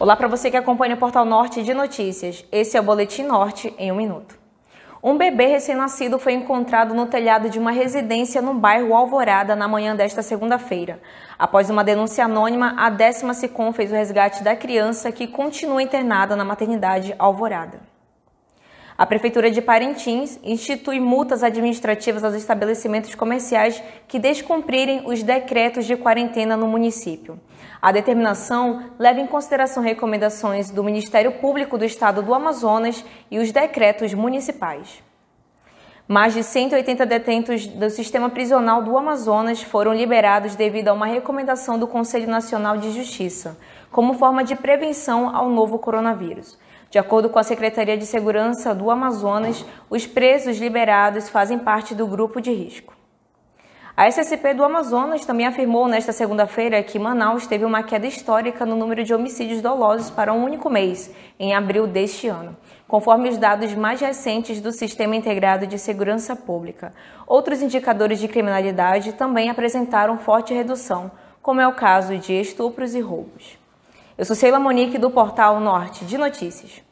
Olá para você que acompanha o Portal Norte de Notícias. Esse é o Boletim Norte em um minuto. Um bebê recém-nascido foi encontrado no telhado de uma residência no bairro Alvorada na manhã desta segunda-feira. Após uma denúncia anônima, a décima SICOM fez o resgate da criança que continua internada na maternidade Alvorada. A Prefeitura de Parintins institui multas administrativas aos estabelecimentos comerciais que descumprirem os decretos de quarentena no município. A determinação leva em consideração recomendações do Ministério Público do Estado do Amazonas e os decretos municipais. Mais de 180 detentos do sistema prisional do Amazonas foram liberados devido a uma recomendação do Conselho Nacional de Justiça, como forma de prevenção ao novo coronavírus. De acordo com a Secretaria de Segurança do Amazonas, os presos liberados fazem parte do grupo de risco. A SSP do Amazonas também afirmou nesta segunda-feira que Manaus teve uma queda histórica no número de homicídios dolosos para um único mês, em abril deste ano, conforme os dados mais recentes do Sistema Integrado de Segurança Pública. Outros indicadores de criminalidade também apresentaram forte redução, como é o caso de estupros e roubos. Eu sou Sheila Monique do portal Norte de Notícias.